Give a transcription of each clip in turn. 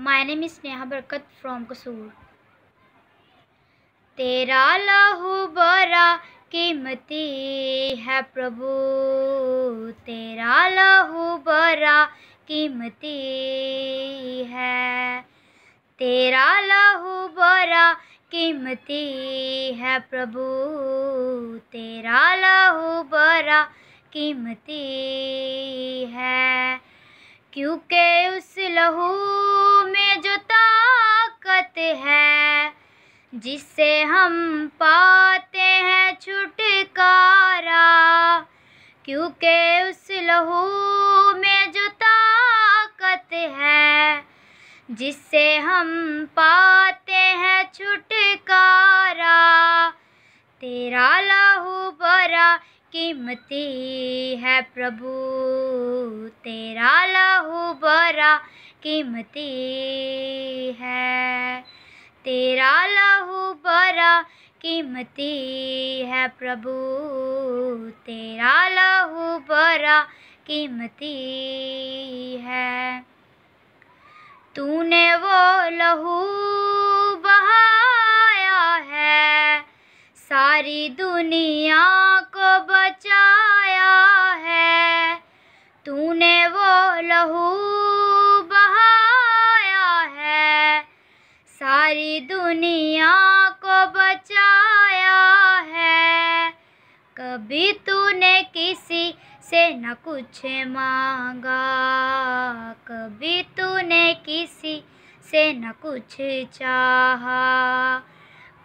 my name is Sneha बरकत from कसूर तेरा लहू बरा कीमती है प्रभु तेरा लहू बरा कीमती है तेरा लहू बरा कीमती है प्रभु तेरा लहू बरा कीमती है क्योंकि उस लहू रहमत है जिससे हम पाते हैं छुटकारा क्योंकि उस लहू में जो ताकत है जिससे हम पाते हैं छुटकारा तेरा लहू बड़ा कीमती है प्रभु तेरा लहू बड़ा कीमती है तेरा लहू बड़ा कीमती है प्रभु तेरा लहू बड़ा कीमती है तूने वो लहू बहाया है सारी दुनिया को बचाया है तूने वो लहू पूरी दुनिया को बचाया है कभी तूने किसी से न कुछ मांगा कभी तूने किसी से न कुछ चाहा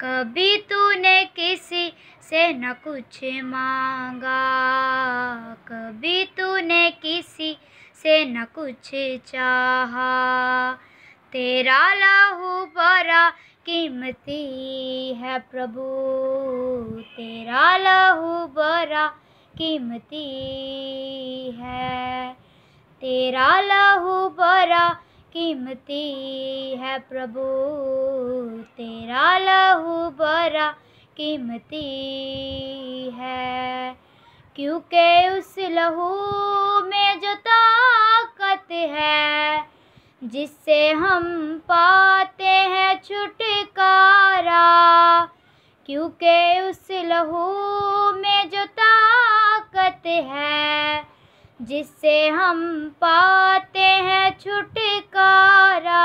कभी तूने किसी से न कुछ मांगा कभी तूने किसी से न कुछ चाहा तेरा लहू कीमती है प्रभु तेरा लहू बड़ा कीमती है तेरा लहू बड़ा कीमती है प्रभु तेरा लहू बड़ा कीमती है क्योंकि उस लहू में जो ताकत है जिससे हम पाते हैं छुटकारा क्योंकि उस लहू में जो ताकत है जिससे हम पाते हैं छुटकारा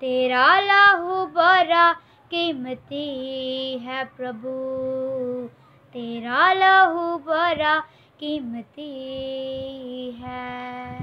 तेरा लहू बड़ा कीमती है प्रभु तेरा लहू बड़ा कीमती है